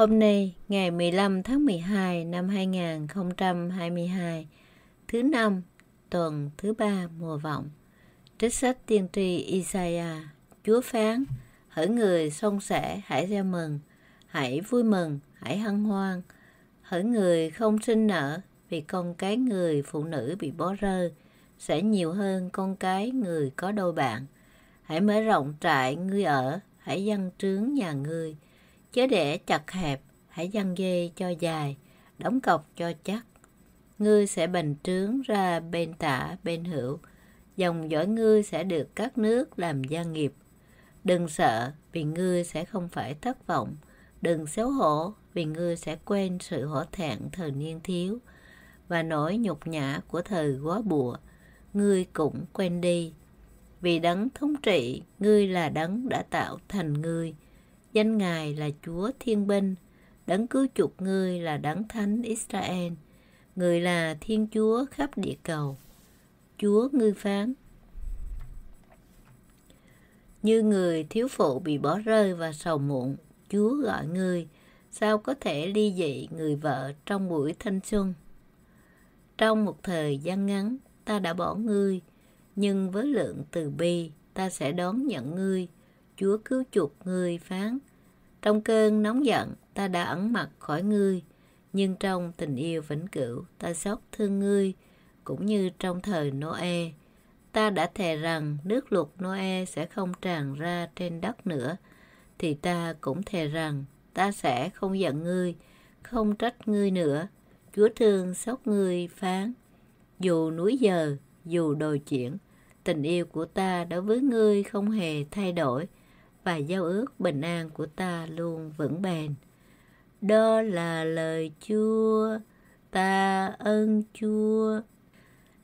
Hôm nay, ngày 15 tháng 12 năm 2022, thứ năm, tuần thứ ba mùa vọng. Trích sách tiên tri Isaiah, Chúa phán, hỡi người son sẻ hãy ra mừng, hãy vui mừng, hãy hân hoan. Hỡi người không sinh nở, vì con cái người phụ nữ bị bỏ rơi sẽ nhiều hơn con cái người có đôi bạn. Hãy mở rộng trại ngươi ở, hãy dân trướng nhà ngươi Chớ để chặt hẹp, hãy giăng dây cho dài, đóng cọc cho chắc. Ngươi sẽ bành trướng ra bên tả, bên hữu. Dòng dõi ngươi sẽ được các nước làm gia nghiệp. Đừng sợ, vì ngươi sẽ không phải thất vọng. Đừng xấu hổ, vì ngươi sẽ quên sự hổ thẹn thời niên thiếu và nỗi nhục nhã của thời quá bùa. Ngươi cũng quên đi. Vì đấng thống trị, ngươi là đấng đã tạo thành ngươi Danh Ngài là Chúa Thiên Binh, Đấng cứu chuộc ngươi là Đấng Thánh Israel, Người là Thiên Chúa khắp địa cầu. Chúa ngư phán. Như người thiếu phụ bị bỏ rơi và sầu muộn, Chúa gọi ngươi, sao có thể ly dị người vợ trong buổi thanh xuân? Trong một thời gian ngắn, ta đã bỏ ngươi, nhưng với lượng từ bi, ta sẽ đón nhận ngươi – Chúa cứu chuộc người phán Trong cơn nóng giận ta đã ẩn mặt khỏi ngươi Nhưng trong tình yêu vĩnh cửu ta xót thương ngươi Cũng như trong thời Noe Ta đã thề rằng nước luộc Noe sẽ không tràn ra trên đất nữa Thì ta cũng thề rằng ta sẽ không giận ngươi Không trách ngươi nữa Chúa thương xót ngươi phán Dù núi giờ, dù đồi chuyển Tình yêu của ta đối với ngươi không hề thay đổi và giao ước bình an của ta luôn vững bền. Đó là lời Chúa, ta ơn Chúa.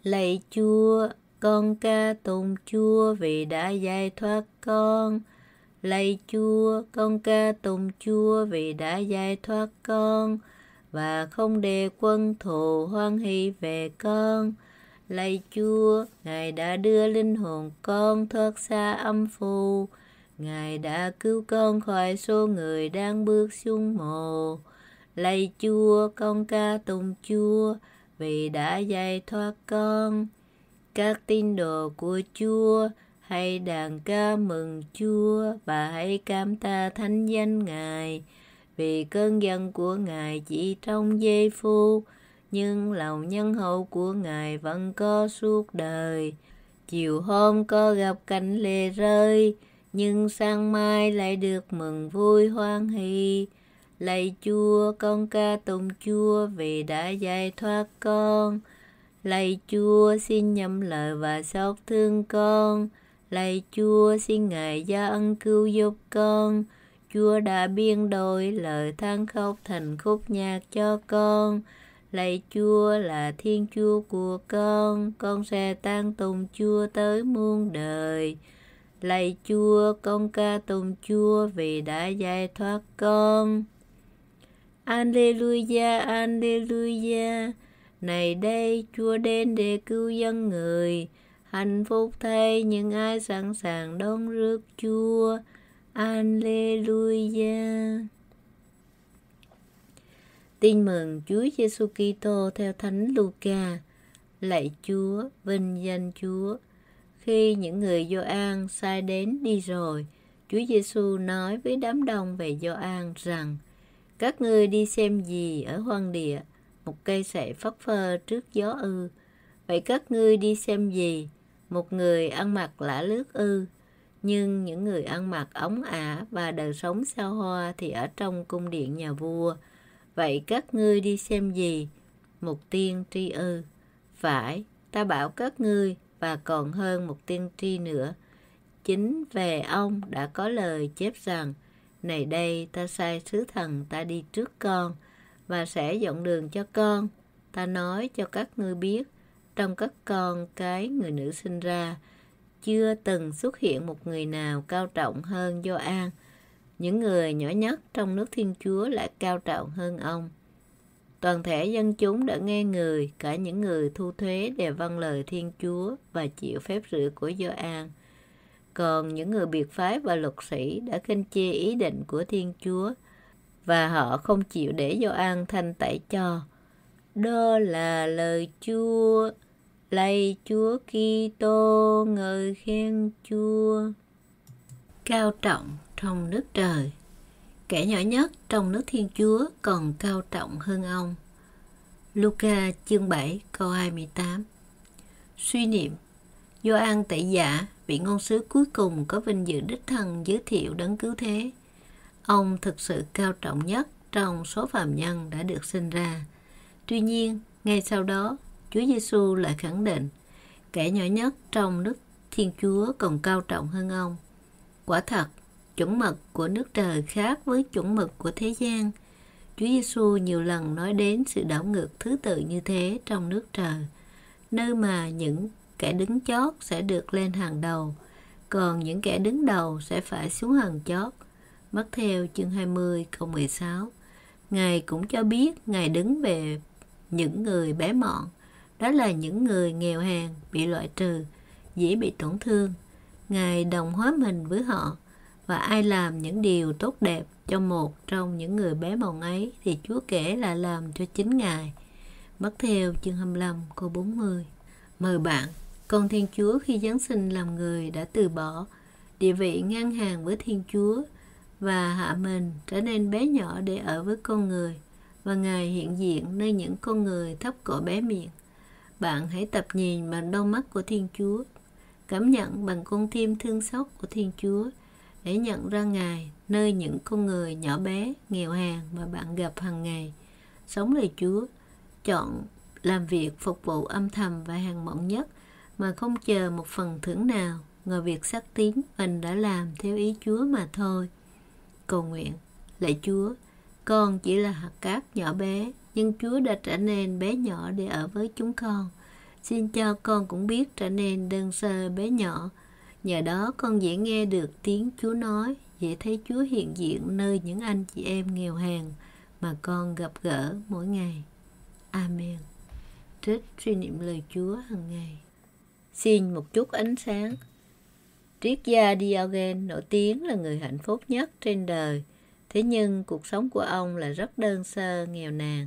Lạy Chúa, con ca tụng Chúa vì đã giải thoát con. Lạy Chúa, con ca tụng Chúa vì đã giải thoát con và không để quân thù hoan hỷ về con. Lạy Chúa, Ngài đã đưa linh hồn con thoát xa âm phù Ngài đã cứu con khỏi số người đang bước xuống mồ. Lạy Chúa, con ca tùng Chúa, vì đã giải thoát con. Các tín đồ của Chúa, hãy đàn ca mừng Chúa và hãy cảm tạ thánh danh Ngài, vì cơn giận của Ngài chỉ trong giây phút, nhưng lòng nhân hậu của Ngài vẫn có suốt đời. Chiều hôm có gặp cảnh lệ rơi, nhưng sang mai lại được mừng vui hoan hỷ lạy chúa con ca tụng chúa vì đã giải thoát con lạy chúa xin nhầm lời và xót thương con lạy chúa xin ngài gia ân cứu giúp con chúa đã biên đổi lời than khóc thành khúc nhạc cho con lạy chúa là thiên chúa của con con sẽ tan tùng chúa tới muôn đời lạy chúa con ca tụng chúa vì đã giải thoát con Alleluia, Alleluia. Này đây, Chúa đến để cứu dân người. Hạnh phúc thay những ai sẵn sàng đón rước Chúa. Alleluia. Tin mừng Chúa Giêsu Kitô theo Thánh Luca. Lạy Chúa, vinh danh Chúa. Khi những người Gioan sai đến đi rồi, Chúa Giêsu nói với đám đông về Gioan rằng: Các ngươi đi xem gì ở hoang địa? Một cây sậy phất phơ trước gió ư? Vậy các ngươi đi xem gì? Một người ăn mặc lả lướt ư? Nhưng những người ăn mặc ống ả và đời sống sao hoa thì ở trong cung điện nhà vua. Vậy các ngươi đi xem gì? Một tiên tri ư? Phải, ta bảo các ngươi, và còn hơn một tiên tri nữa. Chính về ông đã có lời chép rằng, này đây ta sai sứ thần ta đi trước con và sẽ dọn đường cho con. Ta nói cho các ngươi biết, trong các con cái người nữ sinh ra, chưa từng xuất hiện một người nào cao trọng hơn do an Những người nhỏ nhất trong nước Thiên Chúa lại cao trọng hơn ông. Toàn thể dân chúng đã nghe người, cả những người thu thuế đều vâng lời Thiên Chúa và chịu phép rửa của Gioan. Còn những người biệt phái và luật sĩ đã khinh chê ý định của Thiên Chúa và họ không chịu để Gioan thanh tẩy cho. Đó là lời Chúa, lạy Chúa Kitô, ngợi khen Chúa. Cao trọng trong nước trời. Kẻ nhỏ nhất trong nước Thiên Chúa còn cao trọng hơn ông. Luca chương 7 câu 28 Suy niệm Gioan tẩy giả, vị ngôn sứ cuối cùng có vinh dự đích thân giới thiệu đấng cứu thế. Ông thực sự cao trọng nhất trong số phạm nhân đã được sinh ra. Tuy nhiên, ngay sau đó, Chúa Giêsu lại khẳng định kẻ nhỏ nhất trong nước Thiên Chúa còn cao trọng hơn ông. Quả thật, chuẩn mực của nước trời khác với chuẩn mực của thế gian. Chúa Giêsu nhiều lần nói đến sự đảo ngược thứ tự như thế trong nước trời, nơi mà những kẻ đứng chót sẽ được lên hàng đầu, còn những kẻ đứng đầu sẽ phải xuống hàng chót. Mất theo chương 20 câu 16. Ngài cũng cho biết Ngài đứng về những người bé mọn, đó là những người nghèo hèn bị loại trừ, dễ bị tổn thương. Ngài đồng hóa mình với họ và ai làm những điều tốt đẹp cho một trong những người bé bỏng ấy thì Chúa kể là làm cho chính Ngài. Bắt theo chương 25 câu 40. Mời bạn, con Thiên Chúa khi Giáng sinh làm người đã từ bỏ địa vị ngang hàng với Thiên Chúa và hạ mình trở nên bé nhỏ để ở với con người và Ngài hiện diện nơi những con người thấp cỏ bé miệng. Bạn hãy tập nhìn bằng đôi mắt của Thiên Chúa, cảm nhận bằng con tim thương xót của Thiên Chúa – để nhận ra Ngài nơi những con người nhỏ bé, nghèo hèn mà bạn gặp hàng ngày. Sống lời Chúa, chọn làm việc phục vụ âm thầm và hàng mộng nhất mà không chờ một phần thưởng nào ngoài việc xác tín mình đã làm theo ý Chúa mà thôi. Cầu nguyện, lạy Chúa, con chỉ là hạt cát nhỏ bé, nhưng Chúa đã trở nên bé nhỏ để ở với chúng con. Xin cho con cũng biết trở nên đơn sơ bé nhỏ, Nhờ đó con dễ nghe được tiếng Chúa nói, dễ thấy Chúa hiện diện nơi những anh chị em nghèo hèn mà con gặp gỡ mỗi ngày. Amen. Trích suy niệm lời Chúa hàng ngày. Xin một chút ánh sáng. Triết gia Diogen nổi tiếng là người hạnh phúc nhất trên đời. Thế nhưng cuộc sống của ông là rất đơn sơ, nghèo nàn.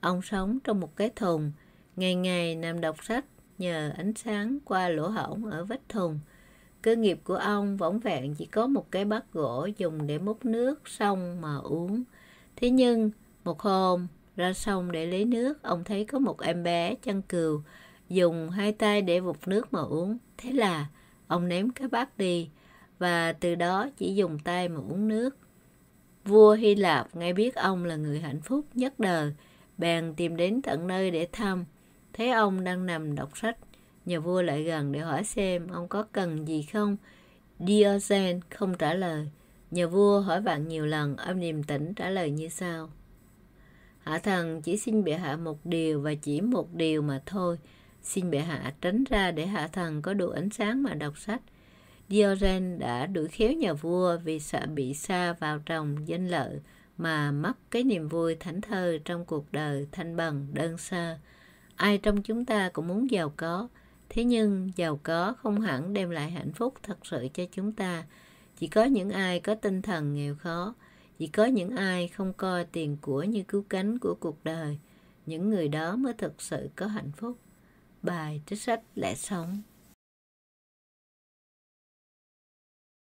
Ông sống trong một cái thùng, ngày ngày nằm đọc sách nhờ ánh sáng qua lỗ hổng ở vách thùng – Cơ nghiệp của ông võng vẹn chỉ có một cái bát gỗ dùng để múc nước xong mà uống. Thế nhưng, một hôm, ra sông để lấy nước, ông thấy có một em bé chăn cừu dùng hai tay để vụt nước mà uống. Thế là ông ném cái bát đi và từ đó chỉ dùng tay mà uống nước. Vua Hy Lạp nghe biết ông là người hạnh phúc nhất đời, bèn tìm đến tận nơi để thăm, thấy ông đang nằm đọc sách Nhà vua lại gần để hỏi xem ông có cần gì không. Diogen không trả lời. Nhà vua hỏi bạn nhiều lần, ông điềm tĩnh trả lời như sau. Hạ thần chỉ xin bệ hạ một điều và chỉ một điều mà thôi. Xin bệ hạ tránh ra để hạ thần có đủ ánh sáng mà đọc sách. Diogen đã đuổi khéo nhà vua vì sợ bị xa vào trồng danh lợi mà mất cái niềm vui thảnh thơi trong cuộc đời thanh bằng đơn sơ. Ai trong chúng ta cũng muốn giàu có, thế nhưng giàu có không hẳn đem lại hạnh phúc thật sự cho chúng ta chỉ có những ai có tinh thần nghèo khó chỉ có những ai không coi tiền của như cứu cánh của cuộc đời những người đó mới thực sự có hạnh phúc bài trích sách lẽ sống